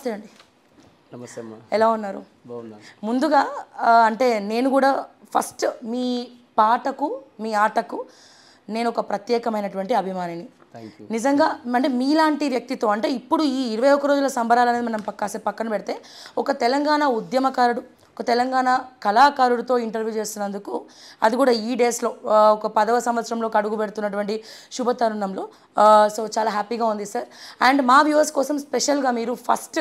నమస్తే అండి నమస్తే అమ్మా ఎలా ఉన్నారు ముందుగా అంటే నేను కూడా ఫస్ట్ మీ పాటకు మీ ఆటకు నేను ఒక ప్రత్యేకమైనటువంటి అభిమానిని నిజంగా అంటే మీలాంటి వ్యక్తితో అంటే ఇప్పుడు ఈ ఇరవై ఒక్క రోజుల సంబరాలు అనేది మనం కాసేపు పక్కన పెడితే ఒక తెలంగాణ ఉద్యమకారుడు ఒక తెలంగాణ కళాకారుడితో ఇంటర్వ్యూ చేస్తున్నందుకు అది కూడా ఈ డేస్లో ఒక పదవ సంవత్సరంలో అడుగు పెడుతున్నటువంటి శుభతరుణంలో సో చాలా హ్యాపీగా ఉంది సార్ అండ్ మా వ్యూవర్స్ కోసం స్పెషల్గా మీరు ఫస్ట్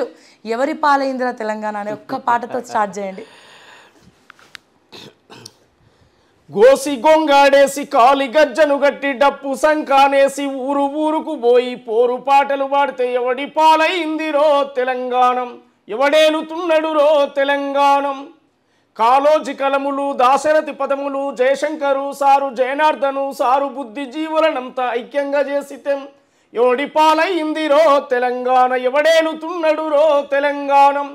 ఎవరి పాలైందిరా తెలంగాణ అనే ఒక్క పాటతో స్టార్ట్ చేయండి గోసి గొంగాడేసి కాలి గజ్జను గట్టి డప్పు సంకానేసి ఊరు ఊరుకు పోయి పోరు పాటలు పాడితే ఎవడి పాలైందిరో తెలంగాణం ఎవడేలుతున్నడురో తెలంగాణం కాలోజి కలములు దాశరథి పదములు జయశంకరు సారు జయనార్దను సారు బుద్ధిజీవులనంతా ఐక్యంగా చేసితేం ఎవడి పాలయ్యిందిరో తెలంగాణ ఎవడేలుతున్నడురో తెలంగాణం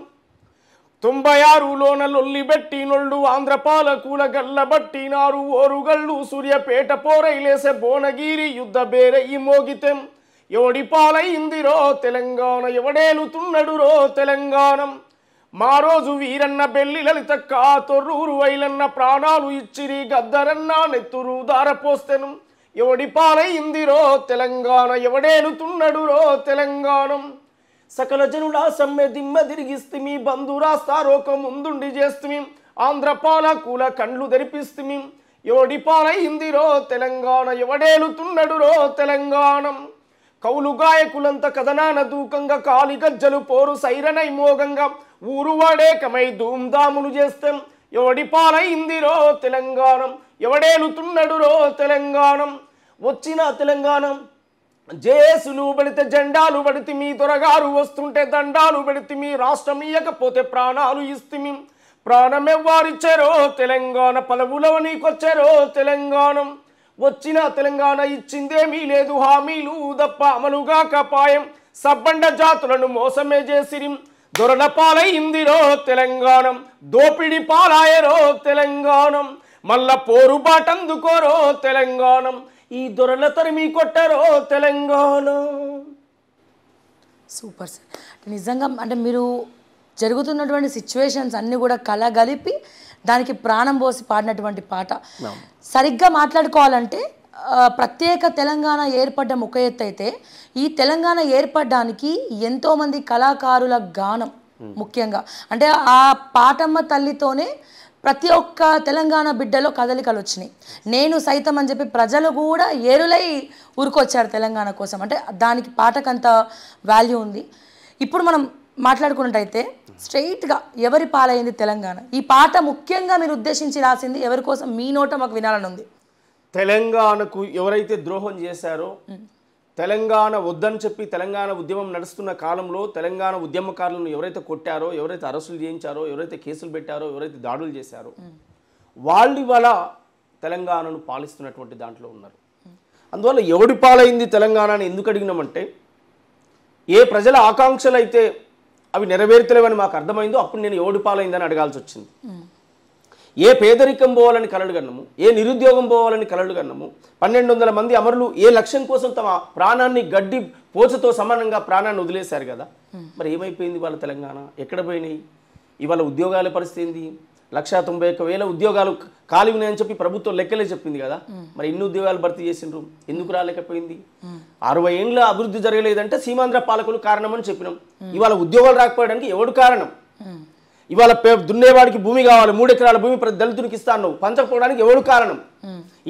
తొంభై ఆరులోన లొల్లిబెట్టి నొళ్ళు ఆంధ్రపాలకుల నారు ఓరుగళ్ళు సూర్యపేట పోరైలేసే భువనగిరి యుద్ధ బేరయ్యి మోగితెం ఎవడిపాలైందిరో తెలంగాణ ఎవడేలుతున్నడురో తెలంగాణం మా రోజు వీరన్న బెల్లి లలిత తొర్రూరు వైలన్న ప్రాణాలు ఇచ్చిరి గద్దరన్న నెత్తురు దారపోస్తెను ఎవడి పాలైందిరో తెలంగాణ ఎవడేలుతున్నడురో తెలంగాణం సకల జనుల సమ్మె దిమ్మ తిరిగిస్తుమి బంధురాస్తారోక ముందుండి చేస్తుమి ఆంధ్రపాల కూల కండ్లు ధరిపిస్తుమి ఎవడి పాలైందిరో తెలంగాణ ఎవడేలుతున్నడురో తెలంగాణం కౌలుగాయకులంత కథనాన దూకంగా కాలిగజ్జలు పోరు సైరనై మోగంగా ఊరువాడేకమై ధూమ్ధాములు చేస్తాం ఎవడి పాలైందిరో తెలంగాణం తున్నడురో తెలంగాణం వచ్చిన తెలంగాణం జేసులు పడితే జెండాలు పడితే మీ దొరగారు వస్తుంటే దండాలు పెడితే మీ రాష్ట్రం ఇయ్యకపోతే ప్రాణాలు ఇస్తే ప్రాణం ఎవ్వారిచ్చారో తెలంగాణ పదవులవ నీకొచ్చారో తెలంగాణం వచ్చిన తెలంగాణ ఇచ్చిందేమీ లేదు హామీలు దప్ప అమలుగా కపాయం సబ్బండ జాతులను మోసమే చేసిరి దొరల పాలయిందిరో తెలంగాణం దోపిడి పాలాయరో తెలంగాణం మళ్ళా పోరు బాటందుకోరో తెలంగాణం ఈ దొరల తరిమి కొట్టరో తెలంగాణ సూపర్ సార్ నిజంగా అంటే మీరు జరుగుతున్నటువంటి సిచ్యువేషన్స్ అన్నీ కూడా కలగలిపి దానికి ప్రాణం పోసి పాడినటువంటి పాట సరిగ్గా మాట్లాడుకోవాలంటే ప్రత్యేక తెలంగాణ ఏర్పడ్డ ముఖ అయితే ఈ తెలంగాణ ఏర్పడడానికి ఎంతోమంది కళాకారుల గానం ముఖ్యంగా అంటే ఆ పాటమ్మ తల్లితోనే ప్రతి ఒక్క తెలంగాణ బిడ్డలో కదలికలు వచ్చినాయి నేను సైతం అని చెప్పి ప్రజలు కూడా ఏరులై ఊరుకొచ్చారు తెలంగాణ కోసం అంటే దానికి పాటకంత వాల్యూ ఉంది ఇప్పుడు మనం మాట్లాడుకున్నట్టయితే స్ట్రైట్గా ఎవరి పాలైంది తెలంగాణ ఈ పాట ముఖ్యంగా మీరు ఉద్దేశించి రాసింది ఎవరి కోసం మీ నోట మాకు వినాలని ఉంది తెలంగాణకు ఎవరైతే ద్రోహం చేశారో తెలంగాణ వద్దని చెప్పి తెలంగాణ ఉద్యమం నడుస్తున్న కాలంలో తెలంగాణ ఉద్యమకారులను ఎవరైతే కొట్టారో ఎవరైతే అరెస్టులు చేయించారో ఎవరైతే కేసులు పెట్టారో ఎవరైతే దాడులు చేశారో వాళ్ళు వల్ల తెలంగాణను పాలిస్తున్నటువంటి దాంట్లో ఉన్నారు అందువల్ల ఎవడి పాలైంది తెలంగాణను ఎందుకు అడిగినామంటే ఏ ప్రజల ఆకాంక్షలు అయితే అవి నెరవేర్తలేవని మాకు అర్థమైందో అప్పుడు నేను ఏడుపాలైందని పాలైందని అడగాల్సి వచ్చింది ఏ పేదరికం పోవాలని కలలు కన్నము ఏ నిరుద్యోగం పోవాలని కలలు కన్నము పన్నెండు వందల మంది అమరులు ఏ లక్ష్యం కోసం తమ ప్రాణాన్ని గడ్డి పోచతో సమానంగా ప్రాణాన్ని వదిలేశారు కదా మరి ఏమైపోయింది వాళ్ళ తెలంగాణ ఎక్కడ పోయినాయి ఇవాళ ఉద్యోగాల పరిస్థితి లక్షా తొంభై ఒక్క వేల ఉద్యోగాలు ఖాళీ ఉన్నాయని చెప్పి ప్రభుత్వం లెక్కలే చెప్పింది కదా మరి ఎన్ని ఉద్యోగాలు భర్తీ చేసినారు ఎందుకు రాలేకపోయింది అరవై ఏండ్ల అభివృద్ధి జరగలేదంటే సీమాంధ్ర పాలకులు కారణమని చెప్పినాం ఇవాళ ఉద్యోగాలు రాకపోవడానికి ఎవడు కారణం ఇవాళ దున్నేవాడికి భూమి కావాలి మూడు ఎకరాల భూమి ప్రతి దళితునికి ఇస్తా అన్నావు పంచకపోవడానికి ఎవడు కారణం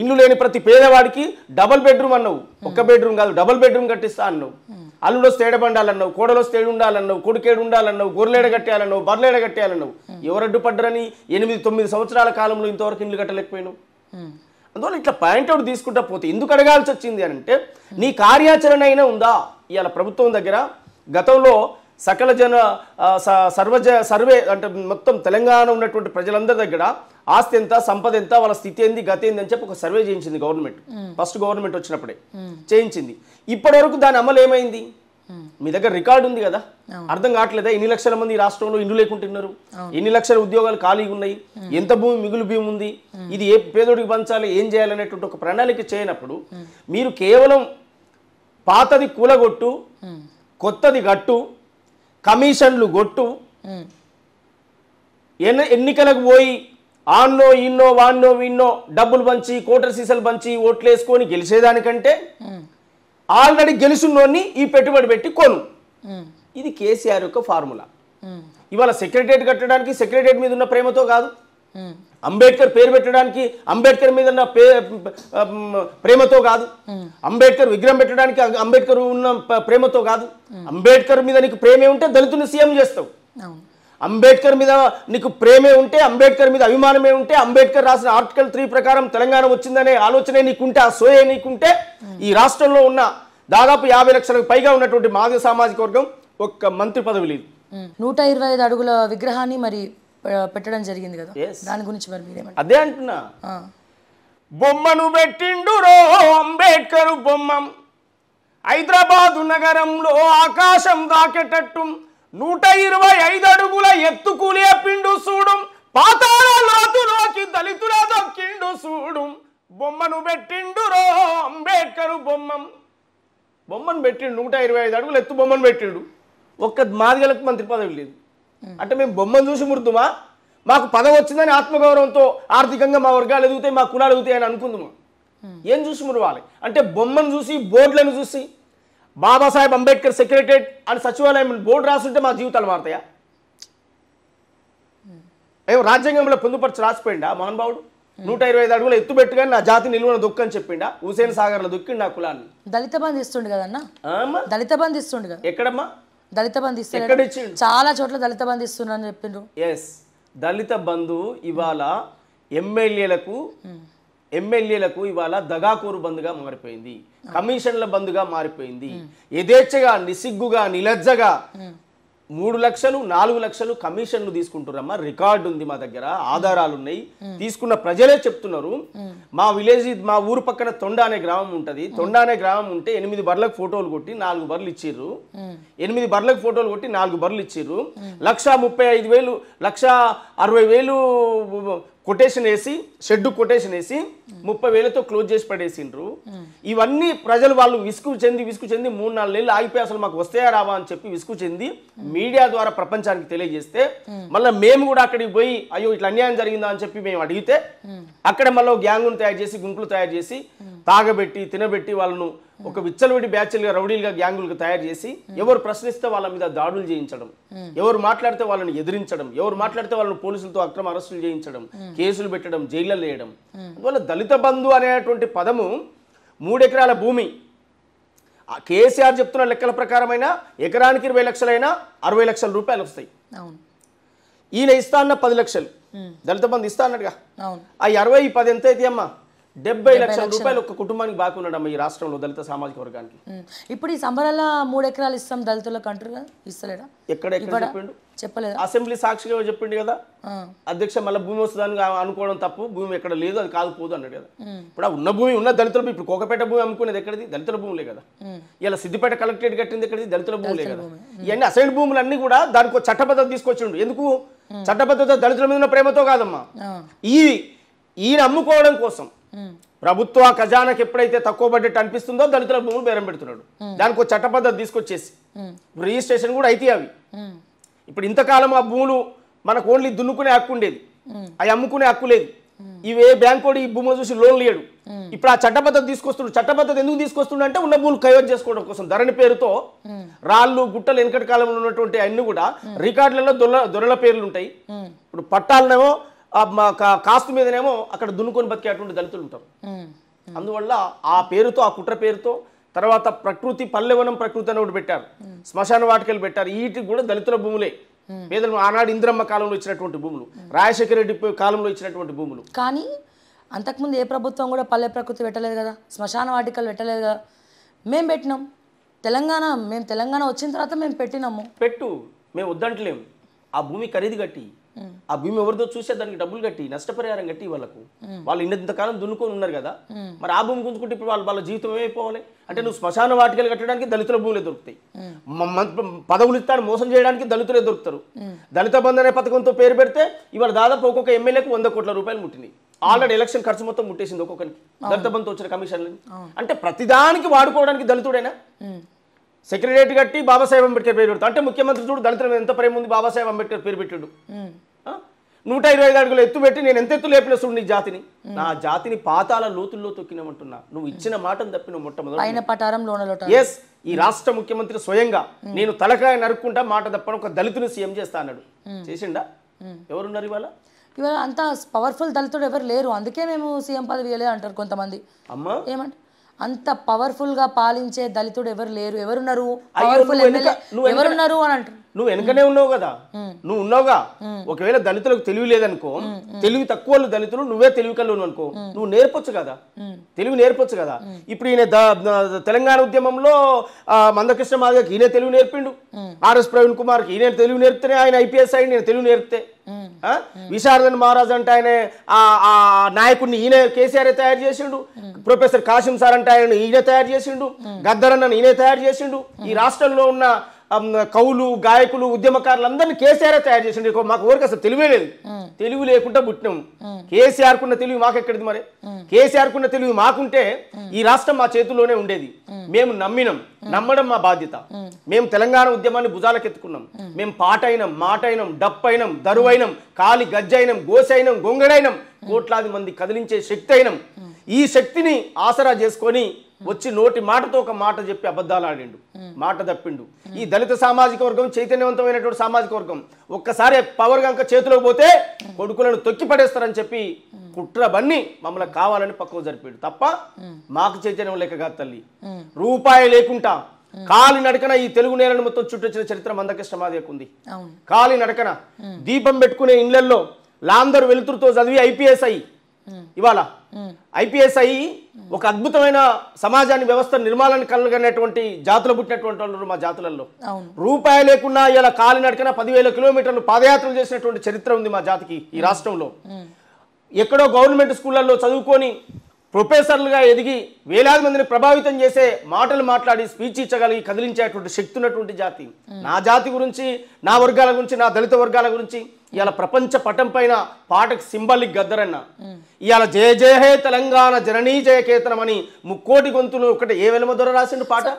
ఇల్లు లేని ప్రతి పేదవాడికి డబల్ బెడ్రూమ్ అన్నావు ఒక్క బెడ్రూమ్ కాదు డబల్ బెడ్రూమ్ కట్టిస్తా అన్నావు అల్లుడు వస్తే పండాలన్నావు కోడలు వస్తే ఉండాలన్నావు కొడుకేడు ఉండాలన్నావు గొర్రెడ కట్టేయాలన్నావు బర్రెడ కట్టేయాలన్నావు ఎవరు అడ్డుపడ్డరని ఎనిమిది తొమ్మిది సంవత్సరాల కాలంలో ఇంతవరకు ఇల్లు కట్టలేకపోయాను అందువల్ల ఇట్లా పాయింట్ తీసుకుంటా పోతే ఎందుకు అడగాల్సి వచ్చింది అని అంటే నీ కార్యాచరణ అయినా ఉందా ఇవాళ ప్రభుత్వం దగ్గర గతంలో సకల జన సర్వజ సర్వే అంటే మొత్తం తెలంగాణ ఉన్నటువంటి ప్రజలందరి దగ్గర ఆస్తి ఎంత సంపద ఎంత వాళ్ళ స్థితి ఏంది గత ఏంది అని చెప్పి ఒక సర్వే చేయించింది గవర్నమెంట్ ఫస్ట్ గవర్నమెంట్ వచ్చినప్పుడే చేయించింది ఇప్పటి వరకు దాని అమలు ఏమైంది మీ దగ్గర రికార్డు ఉంది కదా అర్థం కావట్లేదా ఎన్ని లక్షల మంది రాష్ట్రంలో ఇండ్లు లేకుంటున్నారు ఎన్ని లక్షల ఉద్యోగాలు ఖాళీగా ఉన్నాయి ఎంత భూమి మిగులు భూమి ఉంది ఇది ఏ పేదోడికి పంచాలి ఏం చేయాలనేటువంటి ఒక ప్రణాళిక చేయనప్పుడు మీరు కేవలం పాతది కూలగొట్టు కొత్తది గట్టు కమిషన్లు కొట్టు ఎన్నికలకు పోయి ఆన్నో ఇన్నో వాన్నో విన్నో డబ్బులు పంచి కోటర్ సీసలు పంచి ఓట్లు వేసుకొని గెలిచేదానికంటే ఆల్రెడీ గెలుసున్నోని ఈ పెట్టుబడి పెట్టి కొను ఇది కేసీఆర్ యొక్క ఫార్ములా ఇవాళ సెక్రటరేట్ కట్టడానికి సెక్రటరేట్ మీద ఉన్న ప్రేమతో కాదు అంబేద్కర్ పేరు పెట్టడానికి అంబేద్కర్ మీద ఉన్న ప్రేమతో కాదు అంబేద్కర్ విగ్రహం పెట్టడానికి అంబేద్కర్ ఉన్న ప్రేమతో కాదు అంబేద్కర్ మీద నీకు ప్రేమే ఉంటే దళితుని సీఎం చేస్తావు అంబేద్కర్ మీద నీకు ప్రేమే ఉంటే అంబేద్కర్ మీద అభిమానమే ఉంటే అంబేద్కర్ రాసిన ఆర్టికల్ త్రీ ప్రకారం తెలంగాణ వచ్చిందనే ఆలోచనే నీకుంటే ఆ సోయే నీకుంటే ఈ రాష్ట్రంలో ఉన్న దాదాపు యాభై లక్షలకు పైగా ఉన్నటువంటి మాధవ సామాజిక వర్గం ఒక్క మంత్రి పదవి లేదు నూట ఇరవై ఐదు అడుగుల విగ్రహాన్ని మరి పెట్టడం జరిగింది కదా దాని గురించి మరి మీరేమంటారు అదే అంటున్నా బొమ్మను పెట్టిండు రో అంబేద్కర్ బొమ్మ హైదరాబాదు నగరంలో ఆకాశం దాకేటట్టు నూట ఇరవై ఐదు అడుగుల ఎత్తుకులే పిండు చూడు పాతాళలోతులోకి దళితుల దొక్కిండు చూడు బొమ్మను పెట్టిండు రో అంబేద్కర్ బొమ్మం బొమ్మను పెట్టిండు నూట ఇరవై ఐదు అడుగులు ఎత్తు బొమ్మను పెట్టిండు ఒక్క మాదిగలకు మంత్రి పదవి లేదు అంటే మేము బొమ్మను చూసి మురుతుమా మాకు పదం వచ్చిందని ఆత్మగౌరవంతో ఆర్థికంగా మా వర్గాలు ఎదుగుతాయి మా కులాలు ఎదుగుతాయి అని అనుకుందాము ఏం చూసి మురవాలి అంటే బొమ్మను చూసి బోర్డులను చూసి బాబాసాహెబ్ అంబేద్కర్ సెక్రటరేట్ అని సచివాలయం బోర్డు రాసుంటే మా జీవితాలు మారుతాయా మేము రాజ్యాంగంలో పొందుపరిచి రాసిపోయిండా మహానుభావుడు నూట ఇరవై ఐదు అడుగులు ఎత్తుపెట్టుగా నా జాతి నిలువన అని చెప్పిండా హుసేన్ సాగర్లో దొక్కిండి నా కులాన్ని దళిత బంధిస్తుండే కదన్నా దళిత బంధిస్తుండే కదా ఎక్కడమ్మా దళిత బంధు చాలా చోట్ల దళిత బంధు ఇస్తున్నారు అని చెప్పిండ్రు ఎస్ దళిత బంధు ఇవాళ ఎమ్మెల్యేలకు ఎమ్మెల్యేలకు ఇవాళ దగాకూరు బంద్గా మారిపోయింది కమిషన్ల బంద్గా మారిపోయింది యథేచ్ఛగా నిసిగ్గుగా నిలజ్జగా మూడు లక్షలు నాలుగు లక్షలు కమిషన్లు తీసుకుంటున్నారమ్మా రికార్డు ఉంది మా దగ్గర ఆధారాలు ఉన్నాయి తీసుకున్న ప్రజలే చెప్తున్నారు మా విలేజ్ మా ఊరు పక్కన తొండ అనే గ్రామం ఉంటుంది తొండ అనే గ్రామం ఉంటే ఎనిమిది బర్లకు ఫోటోలు కొట్టి నాలుగు బర్లు ఇచ్చిర్రు ఎనిమిది బర్లకు ఫోటోలు కొట్టి నాలుగు బర్లు ఇచ్చిర్రు లక్ష ముప్పై ఐదు వేలు లక్ష అరవై వేలు కొటేషన్ వేసి షెడ్ కొటేషన్ వేసి ముప్పై వేలతో క్లోజ్ చేసి పడేసిండ్రు ఇవన్నీ ప్రజలు వాళ్ళు విసుగు చెంది విసుగు చెంది మూడు నాలుగు నెలలు ఆగిపోయి అసలు మాకు వస్తాయా రావా అని చెప్పి విసుగు చెంది మీడియా ద్వారా ప్రపంచానికి తెలియజేస్తే మళ్ళీ మేము కూడా అక్కడికి పోయి అయ్యో ఇట్లా అన్యాయం జరిగిందా అని చెప్పి మేము అడిగితే అక్కడ మళ్ళీ గ్యాంగును తయారు చేసి గుంపులు తయారు చేసి తాగబెట్టి తినబెట్టి వాళ్ళను ఒక విచ్చలవిడి బ్యాచ్లుగా రౌడీలుగా గ్యాంగులుగా తయారు చేసి ఎవరు ప్రశ్నిస్తే వాళ్ళ మీద దాడులు చేయించడం ఎవరు మాట్లాడితే వాళ్ళని ఎదిరించడం ఎవరు మాట్లాడితే వాళ్ళని పోలీసులతో అక్రమ అరెస్టులు చేయించడం కేసులు పెట్టడం జైళ్ళలో వేయడం అందువల్ల దళిత బంధు అనేటువంటి పదము మూడెకరాల భూమి కేసీఆర్ చెప్తున్న లెక్కల ప్రకారమైన ఎకరానికి ఇరవై లక్షలైనా అరవై లక్షల రూపాయలు వస్తాయి ఈయన ఇస్తా అన్న పది లక్షలు దళిత బంధు ఇస్తా అన్నట్టుగా ఆ అరవై పది ఎంత అయితే అమ్మా డెబ్బై లక్షల రూపాయలు ఒక కుటుంబానికి బాకీ ఈ రాష్ట్రంలో దళిత సామాజిక వర్గానికి ఇప్పుడు ఈ సంబరాల మూడు ఎకరాలు ఇస్తాం దళితులకు అంటారుగా ఇస్తలేడా ఎక్కడ చెప్పిండు చెప్పలేదు అసెంబ్లీ సాక్షిగా చెప్పిండు కదా అధ్యక్ష మళ్ళీ భూమి వస్తుందని అనుకోవడం తప్పు భూమి ఎక్కడ లేదు అది కాదు పోదు అన్నాడు కదా ఇప్పుడు ఉన్న భూమి ఉన్న దళితుల భూమి ఇప్పుడు కోకపేట భూమి అమ్ముకునేది ఎక్కడది దళితుల భూములే కదా ఇలా సిద్దిపేట కలెక్టరేట్ కట్టింది ఎక్కడది దళితుల భూములే కదా ఇవన్నీ అసైన్ భూములు అన్ని కూడా దానికి చట్టబద్ధత తీసుకొచ్చిండు ఎందుకు చట్టబద్ధత దళితుల మీద ఉన్న ప్రేమతో కాదమ్మా ఈ ఈయన అమ్ముకోవడం కోసం ప్రభుత్వ ఖజానాకి ఎప్పుడైతే తక్కువ బడ్జెట్ అనిపిస్తుందో దళితుల భూములు బేరం పెడుతున్నాడు దానికి ఒక చట్ట పద్ధతి తీసుకొచ్చేసి రిజిస్ట్రేషన్ కూడా అయితే అవి ఇప్పుడు ఇంతకాలం ఆ భూములు మనకు ఓన్లీ దున్నుకునే హక్కు ఉండేది అవి అమ్ముకునే హక్కు లేదు ఇవే బ్యాంకు ఈ భూములు చూసి లోన్ లేడు ఇప్పుడు ఆ చట్ట పద్ధతి తీసుకొస్తున్నాడు చట్ట పద్ధతి ఎందుకు తీసుకొస్తుండే అంటే ఉన్న భూములు కయోజ్ చేసుకోవడం కోసం ధరని పేరుతో రాళ్ళు గుట్టలు వెనకటి కాలంలో ఉన్నటువంటి అన్ని కూడా రికార్డులలో దొర దొరల పేర్లు ఉంటాయి ఇప్పుడు పట్టాలనేమో ఆ కాస్తు మీదనేమో అక్కడ దున్నుకొని బతికేటువంటి దళితులు ఉంటారు అందువల్ల ఆ పేరుతో ఆ కుట్ర పేరుతో తర్వాత ప్రకృతి పల్లెవనం ప్రకృతి అని ఒకటి పెట్టారు శ్మశాన వాటికలు పెట్టారు వీటికి కూడా దళితుల భూములే పేదలు ఆనాడు ఇంద్రమ్మ కాలంలో ఇచ్చినటువంటి భూములు రాజశేఖర రెడ్డి కాలంలో ఇచ్చినటువంటి భూములు కానీ అంతకుముందు ఏ ప్రభుత్వం కూడా పల్లె ప్రకృతి పెట్టలేదు కదా శ్మశాన వాటికలు పెట్టలేదు కదా మేము పెట్టినాం తెలంగాణ మేము తెలంగాణ వచ్చిన తర్వాత మేము పెట్టినాము పెట్టు మేము వద్దంటలేము ఆ భూమి ఖరీదు కట్టి ఆ భూమి ఎవరిదో చూసే దానికి డబ్బులు కట్టి నష్టపరిహారం కట్టి వాళ్ళకు వాళ్ళు ఇంతకాలం దున్నుకొని ఉన్నారు కదా మరి ఆ భూమి గుంజుకుంటే ఇప్పుడు వాళ్ళ వాళ్ళ జీవితం ఏమైపోవాలి అంటే నువ్వు శ్మశాన వాటికలు కట్టడానికి దళితుల భూములే దొరుకుతాయి పదవులు ఇస్తాను మోసం చేయడానికి దళితులే దొరుకుతారు దళిత బంధన పథకంతో పేరు పెడితే ఇవాళ దాదాపు ఒక్కొక్క ఎమ్మెల్యేకు వంద కోట్ల రూపాయలు ముట్టినాయి ఆల్రెడీ ఎలక్షన్ ఖర్చు మొత్తం ముట్టేసింది ఒక్కొక్కరికి దళిత బంధు వచ్చిన కమిషన్లని అంటే ప్రతిదానికి వాడుకోవడానికి దళితుడైనా సెక్రటరియట్ కట్టి బాబాసాహెబ్ అంబేద్కర్ పేరు పెడతాడు అంటే ముఖ్యమంత్రి చూడు దళితుల ఎంత ప్రేమ ఉంది బాబాసాహెబ్ అంబేద్కర్ పేరు పెట్టాడు నూట ఇరవై ఐదు అడుగులు ఎత్తు పెట్టి నేను ఎంత ఎత్తు లేపిన చూడు నీ జాతిని నా జాతిని పాతాల లోతుల్లో తొక్కినామంటున్నా నువ్వు ఇచ్చిన మాటను తప్పిన మొట్టమొదటి ఎస్ ఈ రాష్ట్ర ముఖ్యమంత్రి స్వయంగా నేను తలకాయ నరుక్కుంటా మాట తప్పని ఒక దళితుని సీఎం చేస్తా అన్నాడు చేసిండా ఎవరున్నారు ఇవాళ ఇవాళ అంత పవర్ఫుల్ దళితుడు ఎవరు లేరు అందుకే మేము సీఎం పదవి అంటారు కొంతమంది అమ్మా ఏమంటారు అంత పవర్ఫుల్ గా పాలించే దళితుడు ఎవరు లేరు ఎవరున్నారు పవర్ఫుల్ ఎవరున్నారు అని అంటారు నువ్వు వెనకనే ఉన్నావు కదా నువ్వు ఉన్నావుగా ఒకవేళ దళితులకు తెలివి లేదనుకో తెలివి తక్కువ దళితులు నువ్వే తెలివి కళ్ళు అనుకో నువ్వు నేర్పొచ్చు కదా తెలివి నేర్పొచ్చు కదా ఇప్పుడు ఈయన తెలంగాణ ఉద్యమంలో మందకృష్ణ మాదిగకి ఈయన తెలివి నేర్పిండు ఆర్ఎస్ ప్రవీణ్ కుమార్కి ఈయన తెలివి నేర్పితేనే ఆయన ఐపీఎస్ అయ్యి నేను తెలివి నేర్పితే విశారదన్ మహారాజ్ అంటే ఆయన ఆ నాయకుడిని ఈయన కేసీఆర్ తయారు చేసిండు ప్రొఫెసర్ కాసిం సార్ అంటే ఆయన ఈయన తయారు చేసిండు గద్దరన్నను ఈయనే తయారు చేసిండు ఈ రాష్ట్రంలో ఉన్న కౌలు గాయకులు ఉద్యమకారులు అందరినీ కేసీఆర్ తయారు చేసి మాకు ఊరికి అసలు తెలివే లేదు తెలివి లేకుండా పుట్టినాం కేసీఆర్ కున్న తెలివి మాకెక్కడిది మరి కేసీఆర్ కున్న తెలివి మాకుంటే ఈ రాష్ట్రం మా చేతుల్లోనే ఉండేది మేము నమ్మినాం నమ్మడం మా బాధ్యత మేము తెలంగాణ ఉద్యమాన్ని భుజాలకెత్తుకున్నాం మేము పాటైనం మాటైనం డప్పైనం దరువైనం కాలి గజ్జైనం గోసైనం గొంగడైనం కోట్లాది మంది కదిలించే శక్తి అయినం ఈ శక్తిని ఆసరా చేసుకొని వచ్చి నోటి మాటతో ఒక మాట చెప్పి అబద్ధాలు ఆడిండు మాట తప్పిండు ఈ దళిత సామాజిక వర్గం చైతన్యవంతమైనటువంటి సామాజిక వర్గం ఒక్కసారి పవర్ గంక చేతిలోకి పోతే కొడుకులను తొక్కి పడేస్తారని చెప్పి కుట్ర బన్ని మమ్మల్ని కావాలని పక్కకు జరిపాడు తప్ప మాకు చైతన్యం లేక తల్లి రూపాయి లేకుండా కాలి నడకన ఈ తెలుగు నేలను మొత్తం చుట్టొచ్చిన చరిత్ర మందకిష్టం మాదేకు కాలి నడకన దీపం పెట్టుకునే ఇండ్లలో లాందరు వెలుతురుతో చదివి ఐపీఎస్ అయ్యి ఇవాళ ఐపీఎస్ అయ్యి ఒక అద్భుతమైన సమాజాన్ని వ్యవస్థ నిర్మాణాన్ని కలగనేటువంటి జాతులు పుట్టినటువంటి వాళ్ళు మా జాతులలో రూపాయి లేకుండా ఇలా కాలినడకన పదివేల కిలోమీటర్లు పాదయాత్రలు చేసినటువంటి చరిత్ర ఉంది మా జాతికి ఈ రాష్ట్రంలో ఎక్కడో గవర్నమెంట్ స్కూళ్ళల్లో చదువుకొని ప్రొఫెసర్లుగా ఎదిగి వేలాది మందిని ప్రభావితం చేసే మాటలు మాట్లాడి స్పీచ్ ఇచ్చగలిగి కదిలించేటువంటి శక్తి ఉన్నటువంటి జాతి నా జాతి గురించి నా వర్గాల గురించి నా దళిత వర్గాల గురించి ఇవాళ ప్రపంచ పటం పైన పాటకు సింబలిక్ గద్దరన్న ఇవాళ జయ జయ హే తెలంగాణ జననీ జయ కేతనం అని ముక్కోటి గొంతులు ఒకటి ఏ దొర రాసిండు పాట